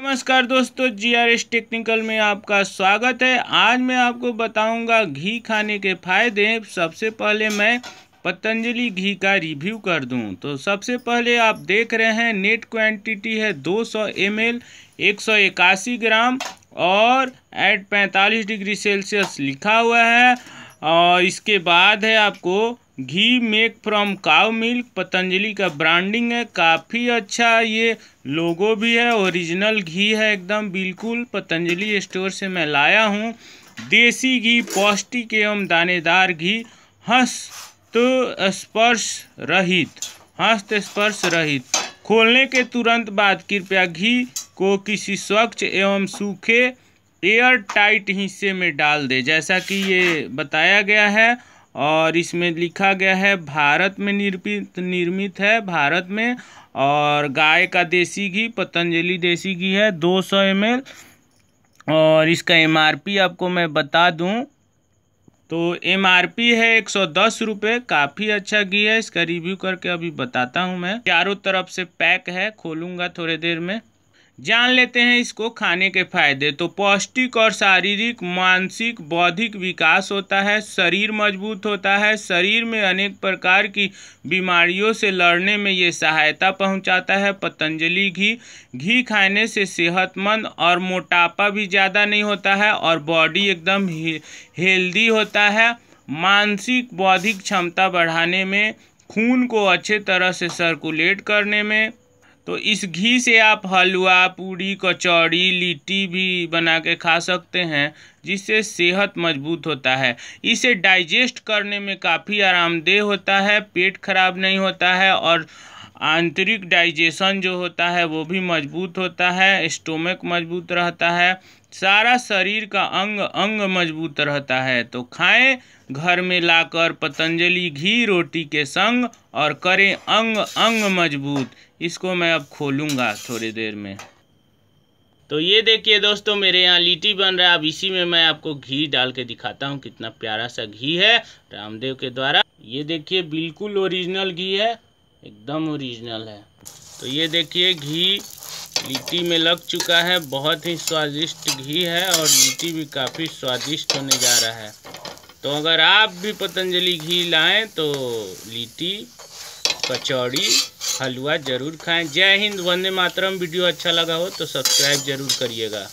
नमस्कार दोस्तों जी R S technical में आपका स्वागत है आज मैं आपको बताऊंगा घी खाने के फायदे सबसे पहले मैं पतंजलि घी का रिव्यू कर दूं तो सबसे पहले आप देख रहे हैं नेट क्वांटिटी है 200 सौ एम एल ग्राम और एट 45 डिग्री सेल्सियस लिखा हुआ है और इसके बाद है आपको ghee make from cow milk Patanjali का ब्रांडिंग है काफ़ी अच्छा ये लोगो भी है ओरिजिनल घी है एकदम बिल्कुल पतंजलि स्टोर से मैं लाया हूँ देसी घी पौष्टिक एवं दानेदार घी हस्त स्पर्श रहित हस्त स्पर्श रहित खोलने के तुरंत बाद कृपया घी को किसी स्वच्छ एवं सूखे एयर टाइट हिस्से में डाल दे जैसा कि ये बताया गया है और इसमें लिखा गया है भारत में निर्मित निर्मित है भारत में और गाय का देसी घी पतंजलि देसी घी है 200 सौ और इसका एमआरपी आपको मैं बता दूं तो एम आर पी है एक सौ दस रुपये काफ़ी अच्छा घी है इसका रिव्यू करके अभी बताता हूँ मैं चारों तरफ से पैक है खोलूँगा थोड़ी देर में जान लेते हैं इसको खाने के फायदे तो पौष्टिक और शारीरिक मानसिक बौद्धिक विकास होता है शरीर मजबूत होता है शरीर में अनेक प्रकार की बीमारियों से लड़ने में ये सहायता पहुंचाता है पतंजलि घी घी खाने से सेहतमंद और मोटापा भी ज़्यादा नहीं होता है और बॉडी एकदम हेल्दी होता है मानसिक बौद्धिक क्षमता बढ़ाने में खून को अच्छे तरह से सर्कुलेट करने में तो इस घी से आप हलवा पूड़ी कचौड़ी लिट्टी भी बना के खा सकते हैं जिससे सेहत मजबूत होता है इसे डाइजेस्ट करने में काफ़ी आरामदेह होता है पेट खराब नहीं होता है और आंतरिक डाइजेशन जो होता है वो भी मजबूत होता है स्टोमक मजबूत रहता है सारा शरीर का अंग अंग मजबूत रहता है तो खाएं घर में लाकर पतंजलि घी रोटी के संग और करें अंग अंग मजबूत इसको मैं अब खोलूँगा थोड़ी देर में तो ये देखिए दोस्तों मेरे यहाँ लिट्टी बन रहा है अब इसी में मैं आपको घी डाल के दिखाता हूँ कितना प्यारा सा घी है रामदेव के द्वारा ये देखिए बिल्कुल ओरिजिनल घी है एकदम ओरिजिनल है तो ये देखिए घी लिट्टी में लग चुका है बहुत ही स्वादिष्ट घी है और लिट्टी भी काफ़ी स्वादिष्ट होने जा रहा है तो अगर आप भी पतंजलि घी लाएं तो लिट्टी कचौड़ी हलवा ज़रूर खाएं जय हिंद वंदे मातरम वीडियो अच्छा लगा हो तो सब्सक्राइब ज़रूर करिएगा